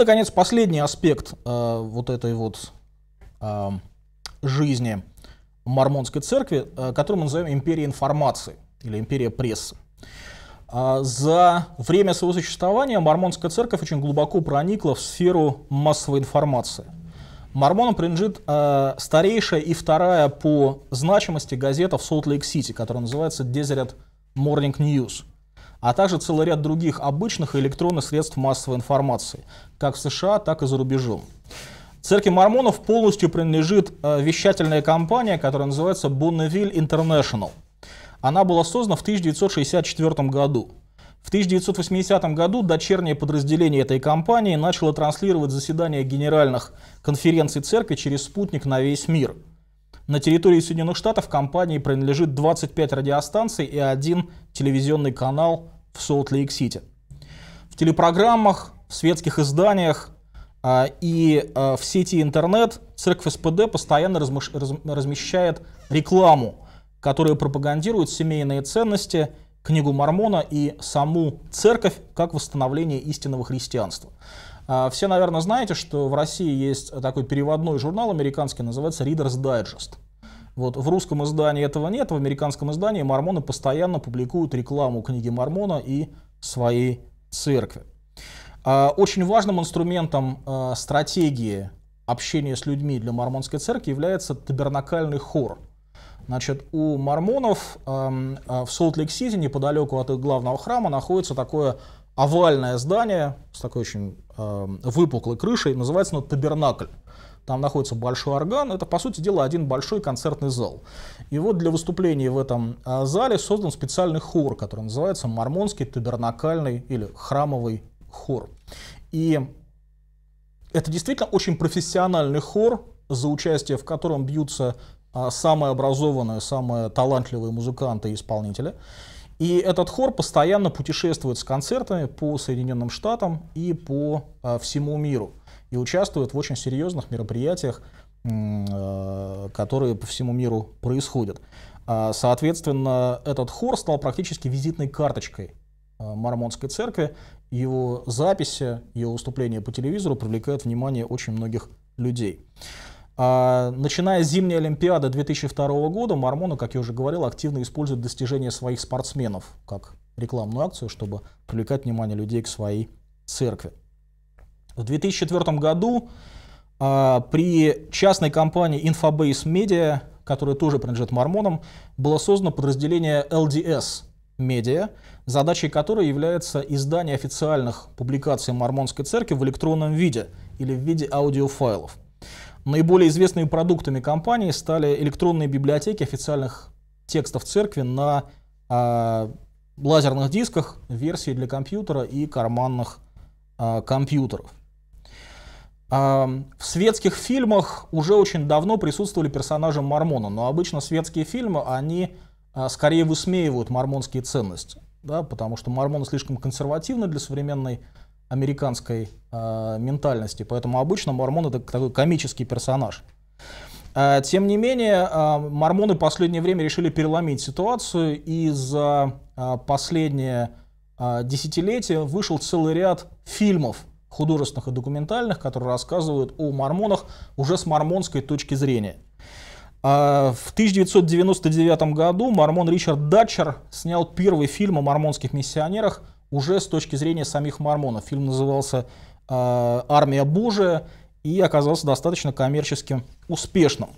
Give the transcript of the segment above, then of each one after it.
Наконец, последний аспект э, вот этой вот э, жизни Мормонской церкви, э, которую мы называем империя информации или империя прессы. Э, за время своего существования Мормонская церковь очень глубоко проникла в сферу массовой информации. Мормонам принадлежит э, старейшая и вторая по значимости газета в Солт-Лейк-Сити, которая называется Desert Morning News а также целый ряд других обычных электронных средств массовой информации, как в США, так и за рубежом. Церкви мормонов полностью принадлежит э, вещательная компания, которая называется Bonneville International. Она была создана в 1964 году. В 1980 году дочернее подразделение этой компании начало транслировать заседания генеральных конференций церкви через спутник на весь мир – на территории Соединенных Штатов компании принадлежит 25 радиостанций и один телевизионный канал в Солт-Лейк-Сити. В телепрограммах, в светских изданиях а, и а, в сети интернет церковь СПД постоянно размещает рекламу, которая пропагандирует семейные ценности – книгу Мормона и саму церковь как восстановление истинного христианства. А, все, наверное, знаете, что в России есть такой переводной журнал американский, называется Reader's Digest. Вот в русском издании этого нет, в американском издании мормоны постоянно публикуют рекламу книги Мормона и своей церкви. А, очень важным инструментом а, стратегии общения с людьми для мормонской церкви является табернакальный хор – Значит, у мормонов эм, э, в Солт-Лейк-Сити, неподалеку от их главного храма, находится такое овальное здание с такой очень эм, выпуклой крышей, называется оно табернакль. Там находится большой орган, это, по сути дела, один большой концертный зал. И вот для выступлений в этом э, зале создан специальный хор, который называется Мормонский табернакальный или храмовый хор. И это действительно очень профессиональный хор, за участие в котором бьются а, самые образованные, самые талантливые музыканты и исполнители. И этот хор постоянно путешествует с концертами по Соединенным Штатам и по а, всему миру. И участвует в очень серьезных мероприятиях, а, которые по всему миру происходят. Соответственно, этот хор стал практически визитной карточкой Мормонской церкви. Его записи, его выступления по телевизору привлекают внимание очень многих людей. А, начиная с зимней Олимпиады 2002 года, мормоны, как я уже говорил, активно используют достижения своих спортсменов как рекламную акцию, чтобы привлекать внимание людей к своей церкви. В 2004 году а, при частной компании Infobase Media, которая тоже принадлежит Мормонам, было создано подразделение LDS Media, задачей которой является издание официальных публикаций Мормонской церкви в электронном виде или в виде аудиофайлов – Наиболее известными продуктами компании стали электронные библиотеки официальных текстов церкви на а, лазерных дисках, версии для компьютера и карманных а, компьютеров. А, в светских фильмах уже очень давно присутствовали персонажи Мормона, но обычно светские фильмы, они а, скорее высмеивают мормонские ценности, да, потому что мормоны слишком консервативны для современной американской э, ментальности, поэтому обычно Мормон это такой комический персонаж. Э, тем не менее, э, мормоны в последнее время решили переломить ситуацию, и за э, последнее э, десятилетие вышел целый ряд фильмов художественных и документальных, которые рассказывают о мормонах уже с мормонской точки зрения. В 1999 году мормон Ричард Датчер снял первый фильм о мормонских миссионерах уже с точки зрения самих мормонов. Фильм назывался э, «Армия Божия» и оказался достаточно коммерчески успешным.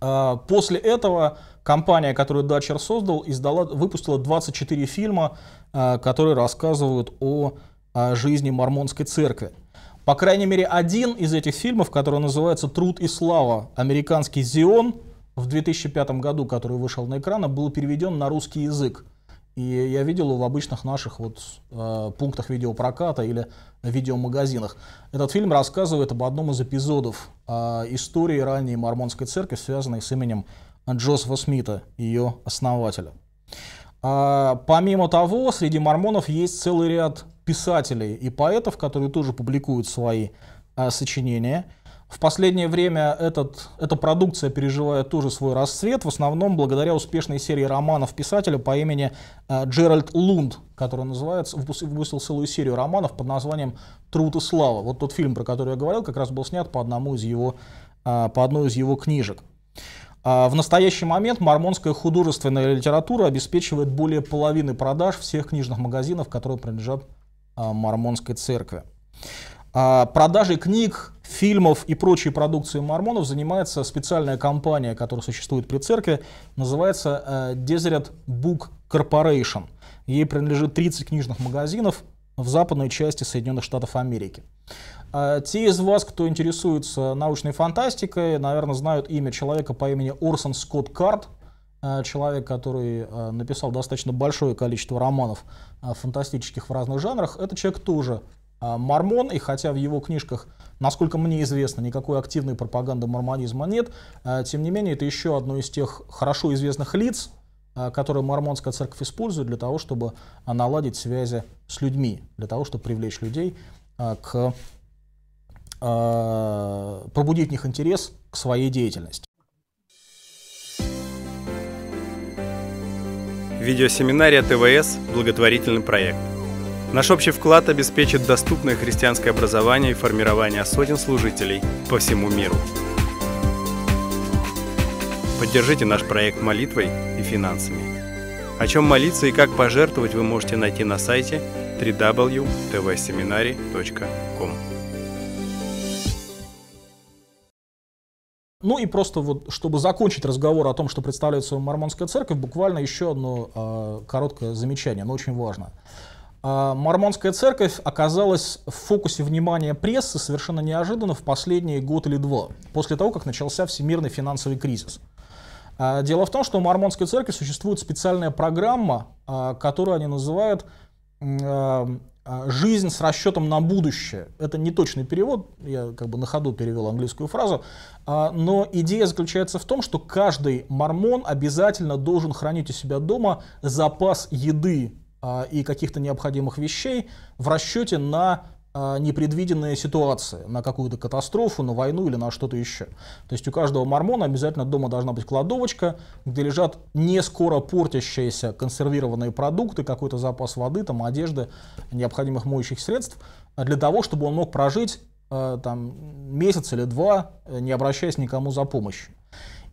Э, после этого компания, которую Датчер создал, издала, выпустила 24 фильма, э, которые рассказывают о жизни мормонской церкви. По крайней мере, один из этих фильмов, который называется «Труд и слава. Американский Зион», в 2005 году, который вышел на экраны, был переведен на русский язык. И я видел в обычных наших вот э, пунктах видеопроката или видеомагазинах. Этот фильм рассказывает об одном из эпизодов э, истории ранней мормонской церкви, связанной с именем Джозефа Смита, ее основателя. А, помимо того, среди мормонов есть целый ряд писателей и поэтов, которые тоже публикуют свои а, сочинения. В последнее время этот, эта продукция переживает тоже свой расцвет, в основном благодаря успешной серии романов писателя по имени э, Джеральд Лунд, который называется, выпустил целую серию романов под названием «Труд и слава». Вот тот фильм, про который я говорил, как раз был снят по, одному из его, э, по одной из его книжек. А, в настоящий момент мормонская художественная литература обеспечивает более половины продаж всех книжных магазинов, которые принадлежат э, мормонской церкви. А, Продажи книг фильмов и прочей продукции мормонов занимается специальная компания, которая существует при церкви, называется э, Desert Book Corporation. Ей принадлежит 30 книжных магазинов в западной части Соединенных Штатов Америки. Э, те из вас, кто интересуется научной фантастикой, наверное, знают имя человека по имени Орсон Скотт Карт, э, человек, который написал достаточно большое количество романов фантастических в разных жанрах. Этот человек тоже а, мормон, и хотя в его книжках, насколько мне известно, никакой активной пропаганды мормонизма нет, а, тем не менее это еще одно из тех хорошо известных лиц, а, которые мормонская церковь использует для того, чтобы наладить связи с людьми, для того, чтобы привлечь людей к пробудить в них интерес к своей деятельности. Видеосеминария ТВС – благотворительный проект. Наш общий вклад обеспечит доступное христианское образование и формирование сотен служителей по всему миру. Поддержите наш проект молитвой и финансами. О чем молиться и как пожертвовать вы можете найти на сайте www.tvseminary.com. Ну и просто вот, чтобы закончить разговор о том, что представляет собой мормонская церковь, буквально еще одно э, короткое замечание, но очень важно. А, мормонская церковь оказалась в фокусе внимания прессы совершенно неожиданно в последние год или два, после того, как начался всемирный финансовый кризис. А, дело в том, что у Мормонской церкви существует специальная программа, а, которую они называют «Жизнь с расчетом на будущее». Это не точный перевод, я как бы на ходу перевел английскую фразу, но идея заключается в том, что каждый мормон обязательно должен хранить у себя дома запас еды а, и каких-то необходимых вещей в расчете на а, непредвиденные ситуации, на какую-то катастрофу, на войну или на что-то еще. То есть у каждого мормона обязательно дома должна быть кладовочка, где лежат не скоро портящиеся консервированные продукты, какой-то запас воды, там, одежды, необходимых моющих средств, а для того, чтобы он мог прожить там, месяц или два, э, не обращаясь никому за помощью.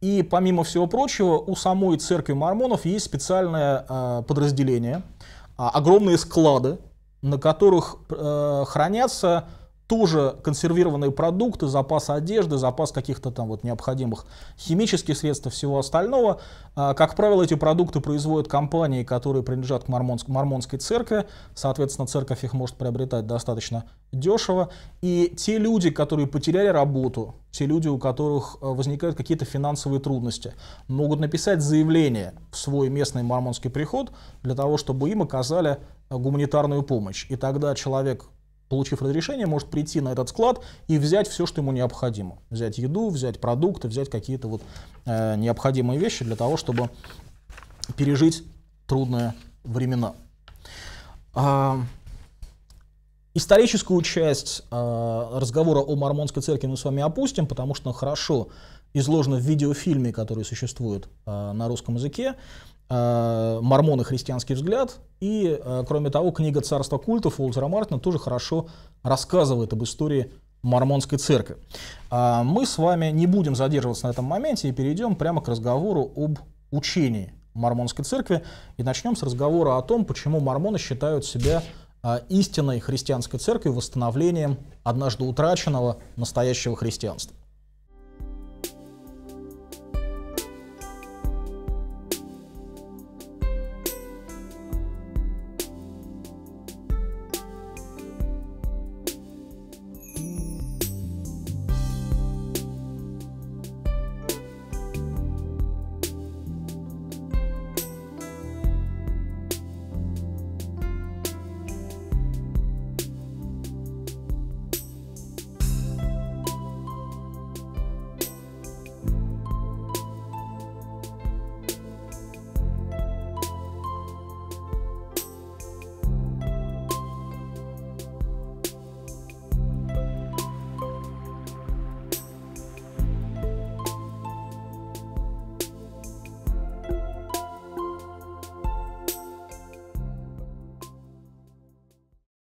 И помимо всего прочего, у самой церкви мормонов есть специальное подразделение – а, огромные склады, на которых э, хранятся тоже консервированные продукты, запас одежды, запас каких-то там вот необходимых химических средств и всего остального. А, как правило, эти продукты производят компании, которые принадлежат к мормонск, мормонской церкви. Соответственно, церковь их может приобретать достаточно дешево. И те люди, которые потеряли работу, те люди, у которых э, возникают какие-то финансовые трудности, могут написать заявление в свой местный мормонский приход для того, чтобы им оказали гуманитарную помощь. И тогда человек получив разрешение, может прийти на этот склад и взять все, что ему необходимо. Взять еду, взять продукты, взять какие-то вот э, необходимые вещи для того, чтобы пережить трудные времена. А, историческую часть а, разговора о Мормонской церкви мы с вами опустим, потому что хорошо изложено в видеофильме, который существует а, на русском языке. Э, «Мормон христианский взгляд». И, э, кроме того, книга «Царство культов» Уолтера Мартина тоже хорошо рассказывает об истории Мормонской церкви. А, мы с вами не будем задерживаться на этом моменте и перейдем прямо к разговору об учении Мормонской церкви. И начнем с разговора о том, почему мормоны считают себя э, истинной христианской церковью восстановлением однажды утраченного настоящего христианства.